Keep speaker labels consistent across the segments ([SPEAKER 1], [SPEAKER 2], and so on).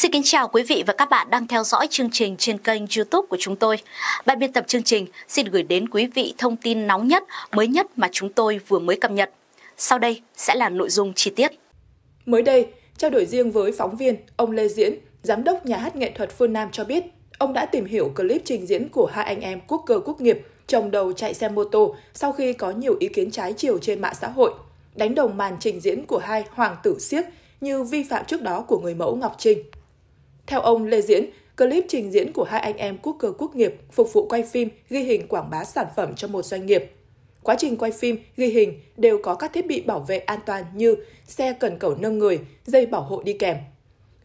[SPEAKER 1] Xin kính chào quý vị và các bạn đang theo dõi chương trình trên kênh YouTube của chúng tôi. Ban biên tập chương trình xin gửi đến quý vị thông tin nóng nhất, mới nhất mà chúng tôi vừa mới cập nhật. Sau đây sẽ là nội dung chi tiết. Mới đây, trao đổi riêng với phóng viên, ông Lê Diễn, giám đốc nhà hát nghệ thuật Phương Nam cho biết, ông đã tìm hiểu clip trình diễn của hai anh em quốc cơ quốc nghiệp trồng đầu chạy xe mô tô sau khi có nhiều ý kiến trái chiều trên mạng xã hội, đánh đồng màn trình diễn của hai hoàng tử siếc như vi phạm trước đó của người mẫu Ngọc Trinh. Theo ông Lê Diễn, clip trình diễn của hai anh em quốc cơ quốc nghiệp phục vụ quay phim, ghi hình quảng bá sản phẩm cho một doanh nghiệp. Quá trình quay phim, ghi hình đều có các thiết bị bảo vệ an toàn như xe cần cẩu nâng người, dây bảo hộ đi kèm.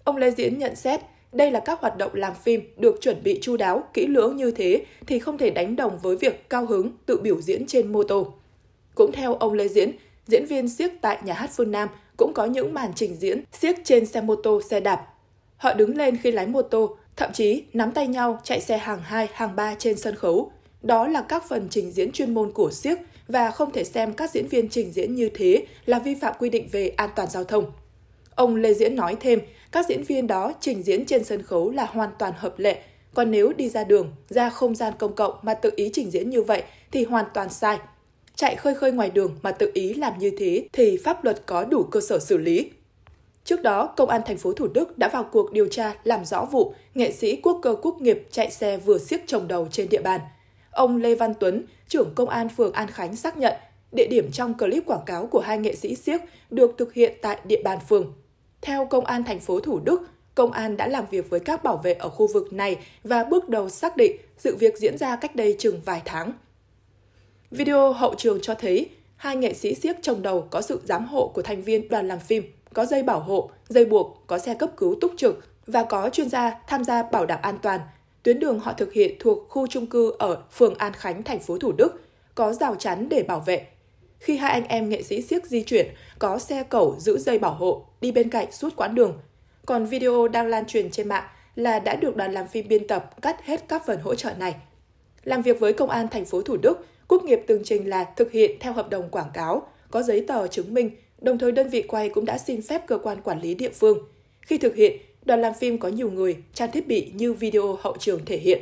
[SPEAKER 1] Ông Lê Diễn nhận xét, đây là các hoạt động làm phim được chuẩn bị chu đáo, kỹ lưỡng như thế thì không thể đánh đồng với việc cao hứng tự biểu diễn trên mô tô. Cũng theo ông Lê Diễn, diễn viên siếc tại nhà hát Phương Nam cũng có những màn trình diễn siếc trên xe mô tô, xe đạp Họ đứng lên khi lái mô tô, thậm chí nắm tay nhau chạy xe hàng 2, hàng 3 trên sân khấu. Đó là các phần trình diễn chuyên môn của siếc và không thể xem các diễn viên trình diễn như thế là vi phạm quy định về an toàn giao thông. Ông Lê Diễn nói thêm, các diễn viên đó trình diễn trên sân khấu là hoàn toàn hợp lệ, còn nếu đi ra đường, ra không gian công cộng mà tự ý trình diễn như vậy thì hoàn toàn sai. Chạy khơi khơi ngoài đường mà tự ý làm như thế thì pháp luật có đủ cơ sở xử lý. Trước đó, Công an thành phố Thủ Đức đã vào cuộc điều tra làm rõ vụ nghệ sĩ quốc cơ quốc nghiệp chạy xe vừa siết chồng đầu trên địa bàn. Ông Lê Văn Tuấn, trưởng công an phường An Khánh xác nhận địa điểm trong clip quảng cáo của hai nghệ sĩ siếc được thực hiện tại địa bàn phường. Theo Công an thành phố Thủ Đức, Công an đã làm việc với các bảo vệ ở khu vực này và bước đầu xác định sự việc diễn ra cách đây chừng vài tháng. Video hậu trường cho thấy hai nghệ sĩ siếc chồng đầu có sự giám hộ của thành viên đoàn làm phim có dây bảo hộ, dây buộc, có xe cấp cứu túc trực và có chuyên gia tham gia bảo đảm an toàn. Tuyến đường họ thực hiện thuộc khu trung cư ở phường An Khánh, thành phố Thủ Đức, có rào chắn để bảo vệ. Khi hai anh em nghệ sĩ siếc di chuyển, có xe cẩu giữ dây bảo hộ đi bên cạnh suốt quãng đường. Còn video đang lan truyền trên mạng là đã được đoàn làm phim biên tập cắt hết các phần hỗ trợ này. Làm việc với công an thành phố Thủ Đức, Quốc nghiệp tường trình là thực hiện theo hợp đồng quảng cáo, có giấy tờ chứng minh Đồng thời đơn vị quay cũng đã xin phép cơ quan quản lý địa phương. Khi thực hiện, đoàn làm phim có nhiều người, trang thiết bị như video hậu trường thể hiện.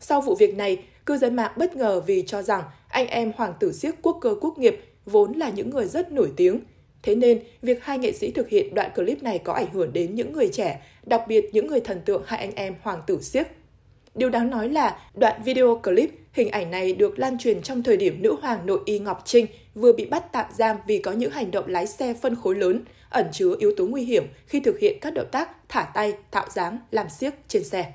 [SPEAKER 1] Sau vụ việc này, cư dân mạng bất ngờ vì cho rằng anh em Hoàng tử Siếc quốc cơ quốc nghiệp vốn là những người rất nổi tiếng. Thế nên, việc hai nghệ sĩ thực hiện đoạn clip này có ảnh hưởng đến những người trẻ, đặc biệt những người thần tượng hai anh em Hoàng tử Siếc. Điều đáng nói là đoạn video clip hình ảnh này được lan truyền trong thời điểm nữ hoàng nội y Ngọc Trinh vừa bị bắt tạm giam vì có những hành động lái xe phân khối lớn, ẩn chứa yếu tố nguy hiểm khi thực hiện các động tác thả tay, tạo dáng, làm siếc trên xe.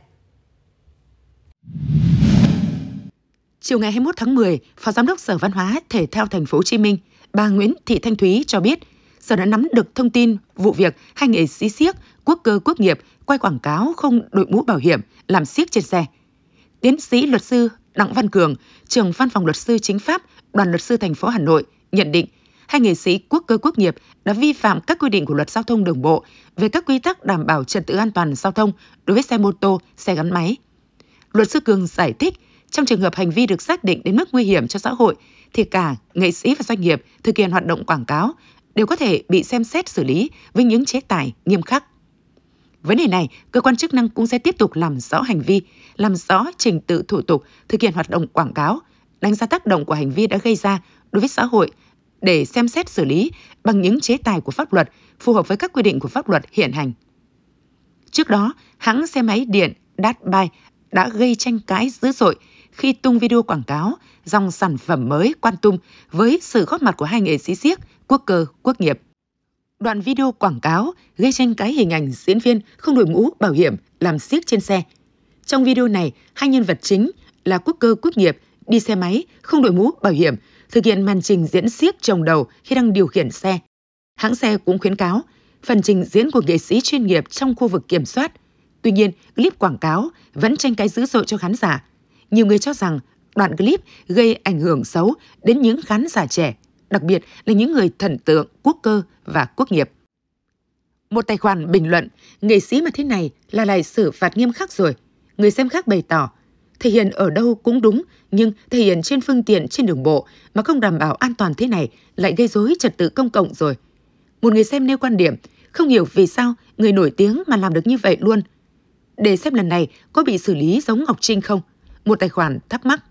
[SPEAKER 2] Chiều ngày 21 tháng 10, Phó Giám đốc Sở Văn hóa Thể thao Thành phố Hồ Chí Minh, bà Nguyễn Thị Thanh Thúy cho biết, Sở đã nắm được thông tin vụ việc hai nghệ sĩ siếc quốc cơ quốc nghiệp quay quảng cáo không đội mũ bảo hiểm, làm siếc trên xe. Tiến sĩ luật sư Đặng Văn Cường, trưởng văn phòng luật sư chính pháp, đoàn luật sư thành phố Hà Nội nhận định hai nghệ sĩ quốc cơ quốc nghiệp đã vi phạm các quy định của luật giao thông đường bộ về các quy tắc đảm bảo trật tự an toàn giao thông đối với xe mô tô, xe gắn máy. Luật sư Cường giải thích, trong trường hợp hành vi được xác định đến mức nguy hiểm cho xã hội, thì cả nghệ sĩ và doanh nghiệp thực hiện hoạt động quảng cáo đều có thể bị xem xét xử lý với những chế tài nghiêm khắc. Vấn đề này, cơ quan chức năng cũng sẽ tiếp tục làm rõ hành vi, làm rõ trình tự thủ tục thực hiện hoạt động quảng cáo, đánh giá tác động của hành vi đã gây ra đối với xã hội để xem xét xử lý bằng những chế tài của pháp luật phù hợp với các quy định của pháp luật hiện hành. Trước đó, hãng xe máy điện Datbike đã gây tranh cãi dữ dội khi tung video quảng cáo dòng sản phẩm mới Quantum với sự góp mặt của hai nghệ sĩ siếc, quốc cơ, quốc nghiệp đoạn video quảng cáo gây tranh cãi hình ảnh diễn viên không đội mũ bảo hiểm làm siếc trên xe. Trong video này, hai nhân vật chính là quốc cơ quốc nghiệp đi xe máy không đội mũ bảo hiểm thực hiện màn trình diễn siếc trồng đầu khi đang điều khiển xe. Hãng xe cũng khuyến cáo phần trình diễn của nghệ sĩ chuyên nghiệp trong khu vực kiểm soát. Tuy nhiên, clip quảng cáo vẫn tranh cãi dữ dội cho khán giả. Nhiều người cho rằng đoạn clip gây ảnh hưởng xấu đến những khán giả trẻ đặc biệt là những người thần tượng quốc cơ và quốc nghiệp. Một tài khoản bình luận, nghệ sĩ mà thế này là lại xử phạt nghiêm khắc rồi. Người xem khác bày tỏ, thể hiện ở đâu cũng đúng, nhưng thể hiện trên phương tiện trên đường bộ mà không đảm bảo an toàn thế này lại gây rối trật tự công cộng rồi. Một người xem nêu quan điểm, không hiểu vì sao người nổi tiếng mà làm được như vậy luôn. Để xem lần này có bị xử lý giống Ngọc Trinh không? Một tài khoản thắc mắc.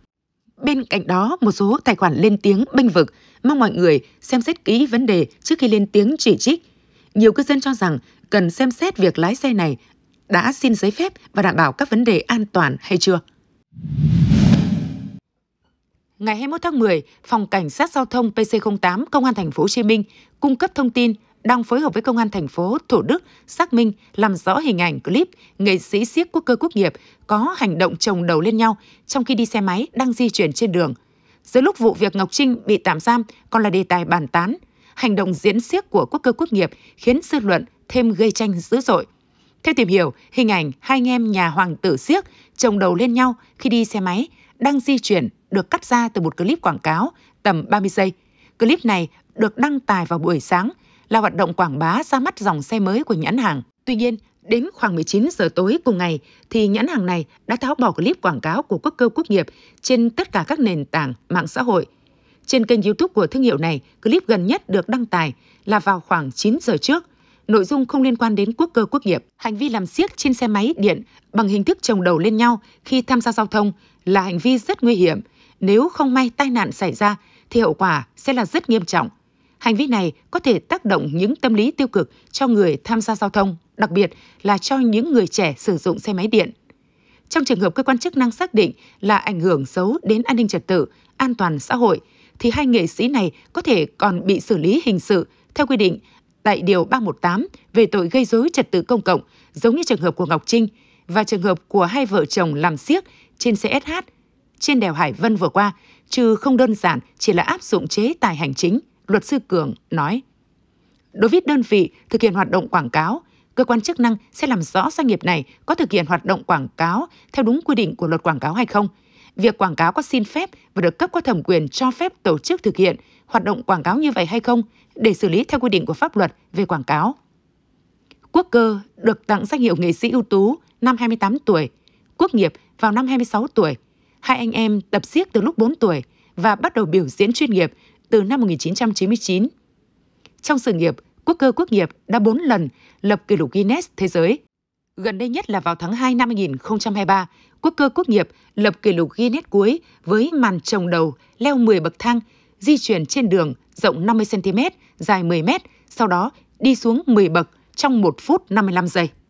[SPEAKER 2] Bên cạnh đó, một số tài khoản lên tiếng bênh vực, mong mọi người xem xét kỹ vấn đề trước khi lên tiếng chỉ trích. Nhiều cư dân cho rằng cần xem xét việc lái xe này đã xin giấy phép và đảm bảo các vấn đề an toàn hay chưa. Ngày 21 tháng 10, Phòng Cảnh sát Giao thông PC08 Công an thành phố Hồ Chí Minh cung cấp thông tin đang phối hợp với Công an thành phố Thủ Đức xác minh làm rõ hình ảnh clip nghệ sĩ siếc quốc cơ quốc nghiệp có hành động chồng đầu lên nhau trong khi đi xe máy đang di chuyển trên đường. Giữa lúc vụ việc Ngọc Trinh bị tạm giam còn là đề tài bàn tán, hành động diễn siếc của quốc cơ quốc nghiệp khiến dư luận thêm gây tranh dữ dội. Theo tìm hiểu, hình ảnh hai anh em nhà hoàng tử siếc chồng đầu lên nhau khi đi xe máy đang di chuyển được cắt ra từ một clip quảng cáo tầm 30 giây. Clip này được đăng tải vào buổi sáng là hoạt động quảng bá ra mắt dòng xe mới của nhãn hàng. Tuy nhiên, đến khoảng 19 giờ tối cùng ngày thì nhãn hàng này đã tháo bỏ clip quảng cáo của Quốc cơ quốc nghiệp trên tất cả các nền tảng mạng xã hội. Trên kênh YouTube của thương hiệu này, clip gần nhất được đăng tải là vào khoảng 9 giờ trước. Nội dung không liên quan đến quốc cơ quốc nghiệp. Hành vi làm siếc trên xe máy điện bằng hình thức trồng đầu lên nhau khi tham gia giao thông là hành vi rất nguy hiểm. Nếu không may tai nạn xảy ra thì hậu quả sẽ là rất nghiêm trọng. Hành vi này có thể tác động những tâm lý tiêu cực cho người tham gia giao thông, đặc biệt là cho những người trẻ sử dụng xe máy điện. Trong trường hợp cơ quan chức năng xác định là ảnh hưởng xấu đến an ninh trật tự, an toàn xã hội, thì hai nghệ sĩ này có thể còn bị xử lý hình sự theo quy định tại Điều 318 về tội gây dối trật tự công cộng, giống như trường hợp của Ngọc Trinh và trường hợp của hai vợ chồng làm siếc trên xe SH trên đèo Hải Vân vừa qua, chứ không đơn giản chỉ là áp dụng chế tài hành chính – luật sư Cường nói. Đối với đơn vị thực hiện hoạt động quảng cáo, cơ quan chức năng sẽ làm rõ doanh nghiệp này có thực hiện hoạt động quảng cáo theo đúng quy định của luật quảng cáo hay không. Việc quảng cáo có xin phép và được cấp có thẩm quyền cho phép tổ chức thực hiện hoạt động quảng cáo như vậy hay không để xử lý theo quy định của pháp luật về quảng cáo. Quốc cơ được tặng danh hiệu nghệ sĩ ưu tú năm 28 tuổi, quốc nghiệp vào năm 26 tuổi. Hai anh em tập siếc từ lúc 4 tuổi và bắt đầu biểu diễn chuyên nghiệp từ năm 1999. Trong sự nghiệp, quốc cơ quốc nghiệp đã 4 lần lập kỷ lục Guinness thế giới. Gần đây nhất là vào tháng 2 năm 2023, quốc cơ quốc nghiệp lập kỷ lục Guinness cuối với màn trồng đầu leo 10 bậc thang, di chuyển trên đường rộng 50cm, dài 10m, sau đó đi xuống 10 bậc trong 1 phút 55 giây.